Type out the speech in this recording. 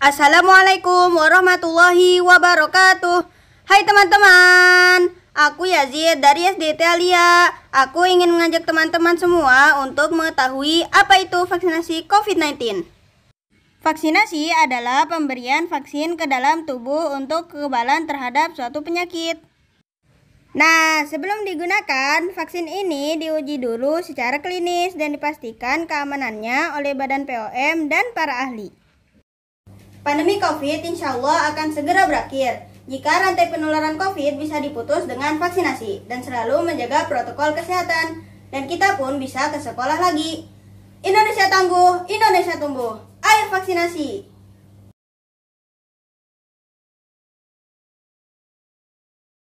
Assalamualaikum warahmatullahi wabarakatuh Hai teman-teman Aku Yazid dari SD Alia Aku ingin mengajak teman-teman semua untuk mengetahui apa itu vaksinasi COVID-19 Vaksinasi adalah pemberian vaksin ke dalam tubuh untuk kekebalan terhadap suatu penyakit Nah, sebelum digunakan, vaksin ini diuji dulu secara klinis dan dipastikan keamanannya oleh Badan POM dan para ahli. Pandemi COVID insya Allah akan segera berakhir jika rantai penularan COVID bisa diputus dengan vaksinasi dan selalu menjaga protokol kesehatan. Dan kita pun bisa ke sekolah lagi. Indonesia tangguh, Indonesia tumbuh. Ayo vaksinasi!